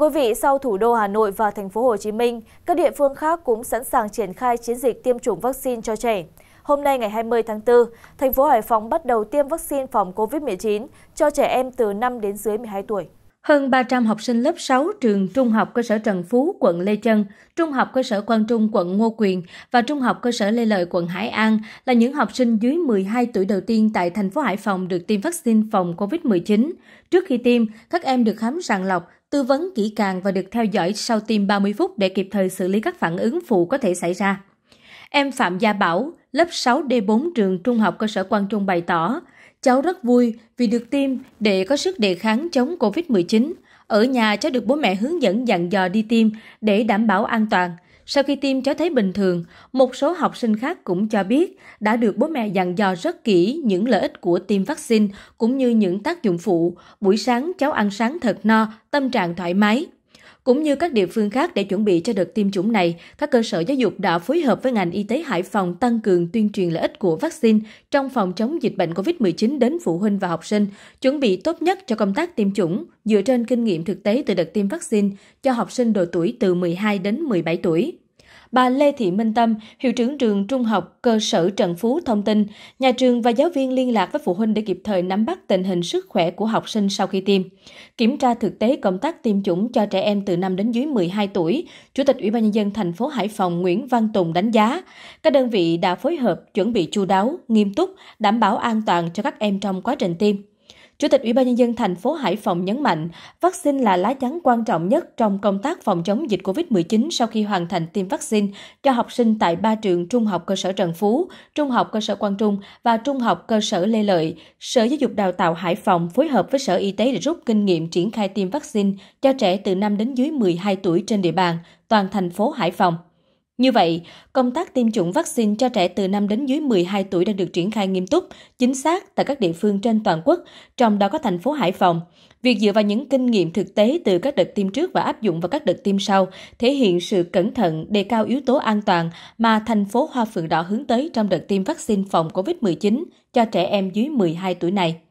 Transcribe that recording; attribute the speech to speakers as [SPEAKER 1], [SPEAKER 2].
[SPEAKER 1] quý vị, sau thủ đô Hà Nội và thành phố Hồ Chí Minh, các địa phương khác cũng sẵn sàng triển khai chiến dịch tiêm chủng vaccine cho trẻ. Hôm nay ngày 20 tháng 4, thành phố Hải Phòng bắt đầu tiêm vaccine phòng COVID-19 cho trẻ em từ 5 đến dưới 12 tuổi.
[SPEAKER 2] Hơn 300 học sinh lớp 6 trường Trung học cơ sở Trần Phú, quận Lê Chân, Trung học cơ sở Quang Trung, quận Ngô Quyền và Trung học cơ sở Lê Lợi, quận Hải An là những học sinh dưới 12 tuổi đầu tiên tại thành phố Hải Phòng được tiêm vaccine phòng COVID-19. Trước khi tiêm, các em được khám sàng lọc, tư vấn kỹ càng và được theo dõi sau tiêm 30 phút để kịp thời xử lý các phản ứng phụ có thể xảy ra. Em Phạm Gia Bảo, lớp 6D4 trường trung học cơ sở Quang Trung bày tỏ, cháu rất vui vì được tiêm để có sức đề kháng chống COVID-19. Ở nhà cháu được bố mẹ hướng dẫn dặn dò đi tiêm để đảm bảo an toàn. Sau khi tiêm cháu thấy bình thường, một số học sinh khác cũng cho biết đã được bố mẹ dặn dò rất kỹ những lợi ích của tiêm vaccine cũng như những tác dụng phụ. Buổi sáng cháu ăn sáng thật no, tâm trạng thoải mái. Cũng như các địa phương khác để chuẩn bị cho đợt tiêm chủng này, các cơ sở giáo dục đã phối hợp với ngành y tế Hải Phòng tăng cường tuyên truyền lợi ích của vaccine trong phòng chống dịch bệnh COVID-19 đến phụ huynh và học sinh, chuẩn bị tốt nhất cho công tác tiêm chủng dựa trên kinh nghiệm thực tế từ đợt tiêm vaccine cho học sinh độ tuổi từ 12 đến 17 tuổi bà Lê Thị Minh Tâm, hiệu trưởng trường trung học cơ sở Trần Phú thông tin, nhà trường và giáo viên liên lạc với phụ huynh để kịp thời nắm bắt tình hình sức khỏe của học sinh sau khi tiêm. Kiểm tra thực tế công tác tiêm chủng cho trẻ em từ 5 đến dưới 12 tuổi, Chủ tịch Ủy ban nhân dân thành phố Hải Phòng Nguyễn Văn Tùng đánh giá, các đơn vị đã phối hợp chuẩn bị chu đáo, nghiêm túc, đảm bảo an toàn cho các em trong quá trình tiêm. Chủ tịch Ủy ban nhân dân thành phố Hải Phòng nhấn mạnh, vaccine là lá chắn quan trọng nhất trong công tác phòng chống dịch COVID-19 sau khi hoàn thành tiêm vaccine cho học sinh tại ba trường trung học cơ sở Trần Phú, trung học cơ sở Quang Trung và trung học cơ sở Lê Lợi. Sở Giáo dục Đào tạo Hải Phòng phối hợp với Sở Y tế để rút kinh nghiệm triển khai tiêm vaccine cho trẻ từ 5 đến dưới 12 tuổi trên địa bàn toàn thành phố Hải Phòng. Như vậy, công tác tiêm chủng vaccine cho trẻ từ năm đến dưới 12 tuổi đã được triển khai nghiêm túc, chính xác tại các địa phương trên toàn quốc, trong đó có thành phố Hải Phòng. Việc dựa vào những kinh nghiệm thực tế từ các đợt tiêm trước và áp dụng vào các đợt tiêm sau thể hiện sự cẩn thận, đề cao yếu tố an toàn mà thành phố Hoa Phượng Đỏ hướng tới trong đợt tiêm vaccine phòng COVID-19 cho trẻ em dưới 12 tuổi này.